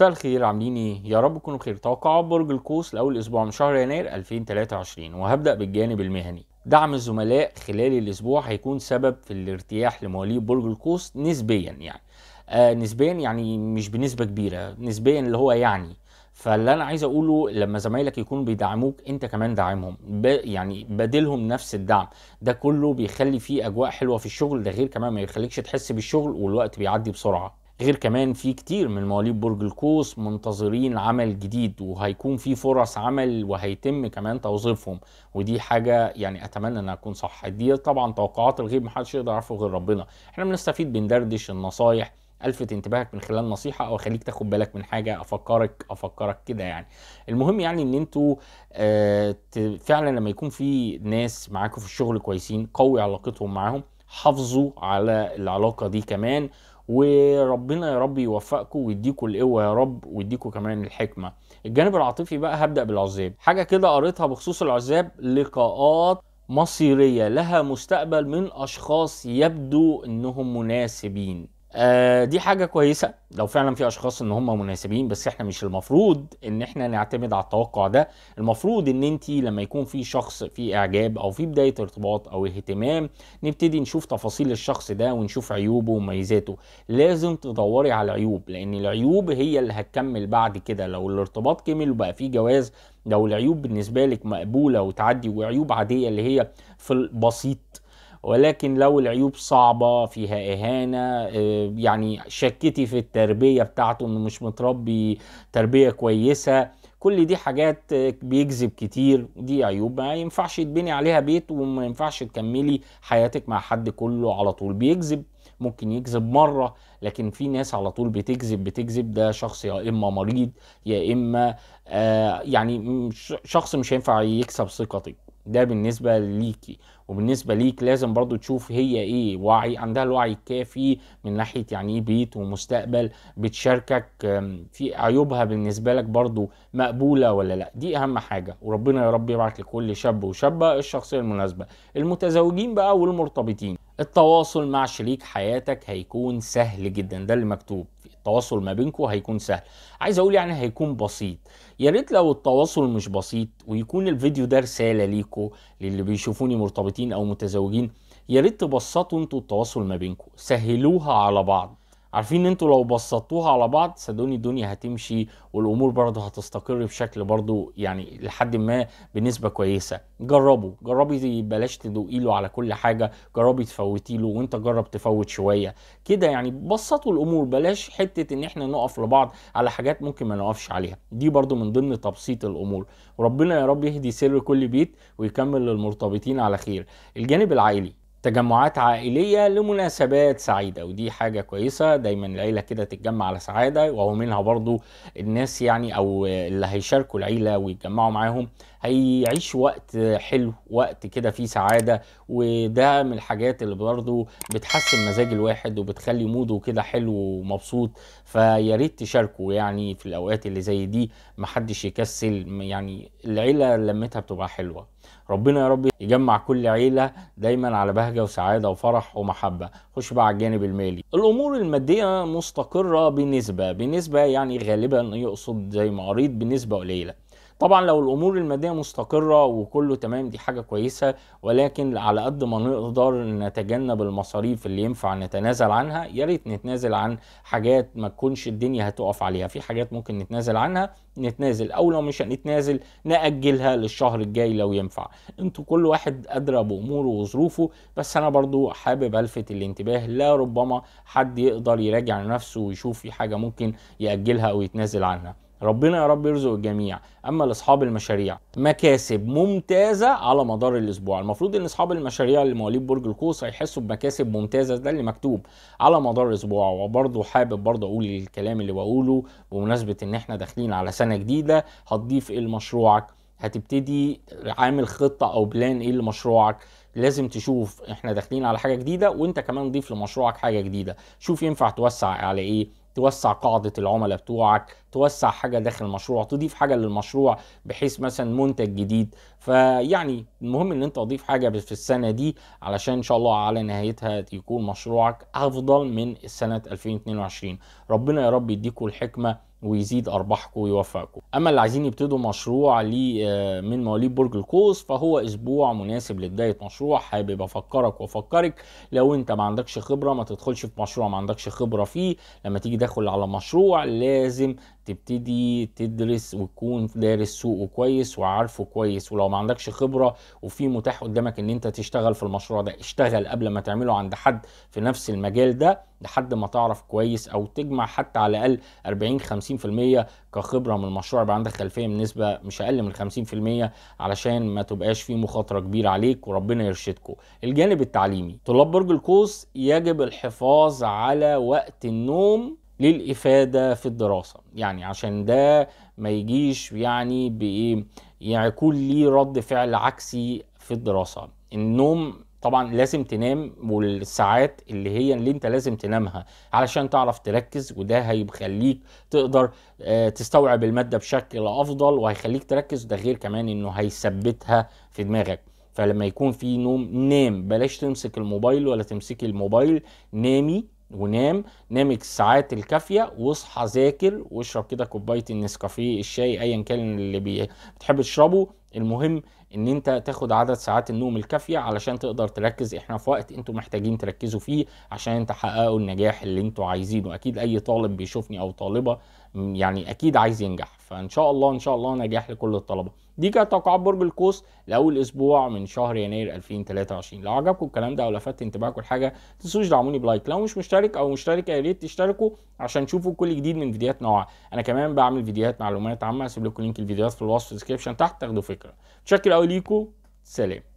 مساء الخير عاملين ايه يا رب تكونوا بخير توقعات برج القوس لاول اسبوع من شهر يناير 2023 وهبدا بالجانب المهني دعم الزملاء خلال الاسبوع هيكون سبب في الارتياح لمواليد برج القوس نسبيا يعني آه نسبيا يعني مش بنسبه كبيره نسبيا اللي هو يعني فاللي انا عايز اقوله لما زمايلك يكونوا بيدعموك انت كمان داعمهم ب... يعني بدلهم نفس الدعم ده كله بيخلي فيه اجواء حلوه في الشغل ده غير كمان ما يخليكش تحس بالشغل والوقت بيعدي بسرعه غير كمان في كتير من مواليد برج القوس منتظرين عمل جديد وهيكون في فرص عمل وهيتم كمان توظيفهم ودي حاجة يعني أتمنى انها تكون صح دي طبعا توقعات الغيب محدش يقدر يعرفه غير ربنا احنا بنستفيد بندردش النصايح الفت انتباهك من خلال نصيحه او اخليك تاخد بالك من حاجه افكرك افكرك كده يعني المهم يعني ان انتوا آه فعلا لما يكون في ناس معاكم في الشغل كويسين قوي علاقتهم معاهم حافظوا على العلاقه دي كمان وربنا يا رب يوفقكم ويديكم القوه يا رب ويديكم كمان الحكمه الجانب العاطفي بقى هبدا بالعزاب حاجه كده قريتها بخصوص العزاب لقاءات مصيريه لها مستقبل من اشخاص يبدو انهم مناسبين آه، دي حاجه كويسه لو فعلا في اشخاص ان هم مناسبين بس احنا مش المفروض ان احنا نعتمد على التوقع ده المفروض ان انت لما يكون في شخص في اعجاب او في بدايه ارتباط او اهتمام نبتدي نشوف تفاصيل الشخص ده ونشوف عيوبه وميزاته لازم تدوري على العيوب لان العيوب هي اللي هتكمل بعد كده لو الارتباط كمل وبقى فيه جواز لو العيوب بالنسبه لك مقبوله وتعدي وعيوب عاديه اللي هي في البسيط ولكن لو العيوب صعبة فيها إهانة آه، يعني شكتي في التربية بتاعته إنه مش متربي تربية كويسة كل دي حاجات آه، بيكذب كتير دي عيوب ما ينفعش يتبني عليها بيت وما ينفعش تكملي حياتك مع حد كله على طول بيكذب ممكن يكذب مرة لكن في ناس على طول بتكذب بتكذب ده شخص يا إما مريض يا إما آه يعني شخص مش هينفع يكسب ثقتك ده بالنسبة ليكي وبالنسبة ليك لازم برضو تشوف هي ايه وعي عندها الوعي الكافي من ناحية يعني ايه بيت ومستقبل بتشاركك في عيوبها بالنسبة لك برضو مقبولة ولا لا دي اهم حاجة وربنا يا رب يبعت لكل شاب وشابة الشخصية المناسبة المتزوجين بقى والمرتبطين التواصل مع شريك حياتك هيكون سهل جدا ده اللي مكتوب التواصل ما بينكم هيكون سهل عايز اقول يعني هيكون بسيط يا ريت لو التواصل مش بسيط ويكون الفيديو ده رساله ليكم للي بيشوفوني مرتبطين او متزوجين يا ريت تبسطوا انتوا التواصل ما بينكم سهلوها على بعض عارفين ان انتوا لو بسطتوها على بعض صدقوني الدنيا هتمشي والامور برضه هتستقر بشكل برضه يعني لحد ما بنسبه كويسه جربوا جربي بلاش تدوقي له على كل حاجه جربي تفوتي له وانت جرب تفوت شويه كده يعني بسطوا الامور بلاش حته ان احنا نقف لبعض على حاجات ممكن ما نقفش عليها دي برضه من ضمن تبسيط الامور وربنا يا رب يهدي سر كل بيت ويكمل للمرتبطين على خير الجانب العائلي تجمعات عائلية لمناسبات سعيدة ودي حاجة كويسة دايما العيلة كده تتجمع على سعادة وهو منها برضو الناس يعني أو اللي هيشاركوا العيلة ويتجمعوا معاهم هيعيش وقت حلو وقت كده فيه سعاده وده من الحاجات اللي برضو بتحسن مزاج الواحد وبتخلي موده كده حلو ومبسوط فياريت تشاركوا يعني في الاوقات اللي زي دي محدش يكسل يعني العيله لمتها بتبقى حلوه ربنا يا رب يجمع كل عيله دايما على بهجه وسعاده وفرح ومحبه خش بقى على الجانب المالي الامور الماديه مستقره بنسبه بنسبه يعني غالبا يقصد زي ما قريت بنسبه قليله طبعا لو الامور الماديه مستقره وكله تمام دي حاجه كويسه ولكن على قد ما نقدر نتجنب المصاريف اللي ينفع نتنازل عنها يا ريت نتنازل عن حاجات ما تكونش الدنيا هتقف عليها في حاجات ممكن نتنازل عنها نتنازل او لو مش هنتنازل ناجلها للشهر الجاي لو ينفع انتوا كل واحد ادرى باموره وظروفه بس انا برضو حابب الفت الانتباه لا ربما حد يقدر يراجع نفسه ويشوف في حاجه ممكن ياجلها او يتنازل عنها ربنا يا رب يرزق الجميع اما لاصحاب المشاريع مكاسب ممتازه على مدار الاسبوع المفروض ان اصحاب المشاريع اللي مواليد برج القوس هيحسوا بمكاسب ممتازه ده اللي مكتوب على مدار الاسبوع وبرضه حابب برضه اقول الكلام اللي بقوله بمناسبه ان احنا داخلين على سنه جديده هتضيف ايه لمشروعك هتبتدي عامل خطه او بلان ايه لمشروعك لازم تشوف احنا داخلين على حاجه جديده وانت كمان ضيف لمشروعك حاجه جديده شوف ينفع توسع على ايه توسع قاعده العملاء بتوعك توسع حاجه داخل المشروع تضيف حاجه للمشروع بحيث مثلا منتج جديد فيعني المهم ان انت تضيف حاجه في السنه دي علشان ان شاء الله على نهايتها يكون مشروعك افضل من السنة 2022 ربنا يا رب يديكم الحكمه ويزيد ارباحكم ويوفقكم اما اللي عايزين يبتدوا مشروع لي آه، من مواليد برج القوس فهو اسبوع مناسب لبدايه مشروع حابب افكرك وافكرك لو انت ما عندكش خبره ما تدخلش في مشروع ما عندكش خبره فيه لما تيجي داخل على مشروع لازم تبتدي تدرس وتكون دارس سوقه كويس وعارفه كويس ولو ما عندكش خبره وفي متاح قدامك ان انت تشتغل في المشروع ده اشتغل قبل ما تعمله عند حد في نفس المجال ده لحد ما تعرف كويس او تجمع حتى على الاقل 40 50% كخبره من المشروع يبقى عندك خلفيه بنسبه مش اقل من 50% علشان ما تبقاش في مخاطره كبيره عليك وربنا يرشدكم. الجانب التعليمي طلاب برج القوس يجب الحفاظ على وقت النوم للإفادة في الدراسة يعني عشان ده ما يجيش يعني بإيه يعني يكون ليه رد فعل عكسي في الدراسة النوم طبعا لازم تنام والساعات اللي هي اللي انت لازم تنامها علشان تعرف تركز وده هيخليك تقدر آه، تستوعب الماده بشكل افضل وهيخليك تركز ده غير كمان انه هيثبتها في دماغك فلما يكون في نوم نام بلاش تمسك الموبايل ولا تمسكي الموبايل نامي ونام نام الساعات الكافيه واصحى ذاكر واشرب كده كوبايه النسكافيه الشاي ايا كان اللي بتحب تشربه المهم ان انت تاخد عدد ساعات النوم الكافيه علشان تقدر تركز احنا في وقت انتم محتاجين تركزوا فيه عشان تحققوا النجاح اللي انتم عايزينه اكيد اي طالب بيشوفني او طالبه يعني اكيد عايز ينجح فان شاء الله ان شاء الله نجاح لكل الطلبه دي كانت توقعات برج القوس لاول اسبوع من شهر يناير 2023 لو عجبكم الكلام ده او لفت انتباهكم لحاجه تنسوش تدعموني بلايك لو مش مشترك او مشتركه يا ريت تشتركوا عشان تشوفوا كل جديد من فيديوهات نوع انا كمان بعمل فيديوهات معلومات عامه هسيب لكم لينك الفيديوهات في الوصف ديسكربشن تحت تاخدوا فكره الفكره بشكل او ليكو سلام